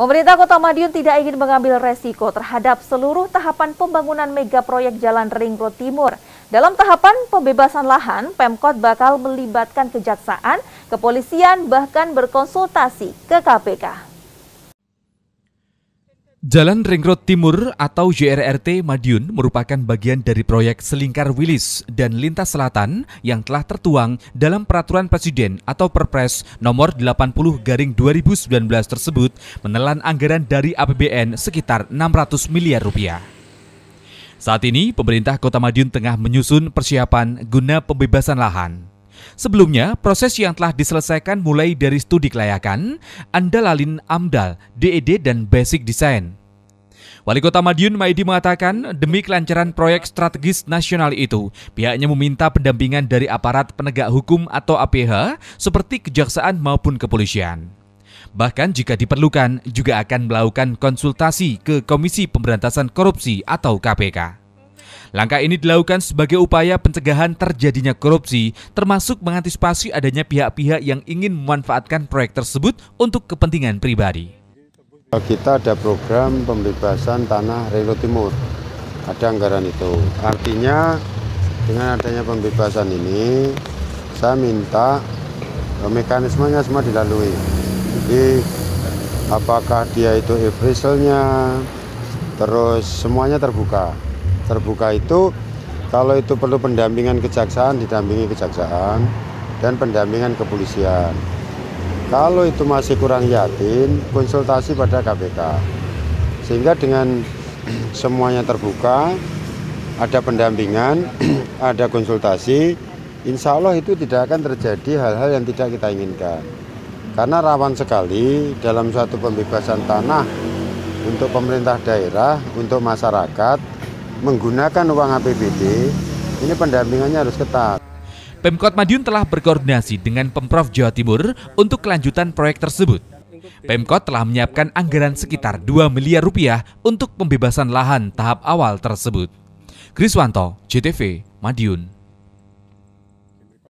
Pemerintah Kota Madiun tidak ingin mengambil resiko terhadap seluruh tahapan pembangunan mega proyek Jalan Ring Road Timur. Dalam tahapan pembebasan lahan, Pemkot bakal melibatkan kejaksaan, kepolisian, bahkan berkonsultasi ke KPK. Jalan Ring Road Timur atau JRRT Madiun merupakan bagian dari proyek Selingkar Wilis dan Lintas Selatan yang telah tertuang dalam peraturan presiden atau Perpres nomor 80 garing 2019 tersebut menelan anggaran dari APBN sekitar 600 miliar rupiah. Saat ini, pemerintah Kota Madiun tengah menyusun persiapan guna pembebasan lahan. Sebelumnya, proses yang telah diselesaikan mulai dari studi kelayakan, andalalin amdal, DED, e dan basic design. Wali Kota Madiun Maidi mengatakan, demi kelancaran proyek strategis nasional itu, pihaknya meminta pendampingan dari aparat penegak hukum atau APH seperti kejaksaan maupun kepolisian. Bahkan jika diperlukan, juga akan melakukan konsultasi ke Komisi Pemberantasan Korupsi atau KPK. Langkah ini dilakukan sebagai upaya pencegahan terjadinya korupsi, termasuk mengantisipasi adanya pihak-pihak yang ingin memanfaatkan proyek tersebut untuk kepentingan pribadi. Kita ada program pembebasan tanah Relo Timur, ada anggaran itu. Artinya dengan adanya pembebasan ini, saya minta eh, mekanismenya semua dilalui. Jadi apakah dia itu appraisalnya, terus semuanya terbuka. Terbuka itu kalau itu perlu pendampingan kejaksaan, didampingi kejaksaan, dan pendampingan kepolisian. Kalau itu masih kurang yakin, konsultasi pada KPK. Sehingga dengan semuanya terbuka, ada pendampingan, ada konsultasi, insya Allah itu tidak akan terjadi hal-hal yang tidak kita inginkan. Karena rawan sekali dalam suatu pembebasan tanah untuk pemerintah daerah, untuk masyarakat, menggunakan uang APBD, ini pendampingannya harus ketat. Pemkot Madiun telah berkoordinasi dengan Pemprov Jawa Timur untuk kelanjutan proyek tersebut. Pemkot telah menyiapkan anggaran sekitar 2 miliar rupiah untuk pembebasan lahan tahap awal tersebut. Kriswanto, JTV, Madiun.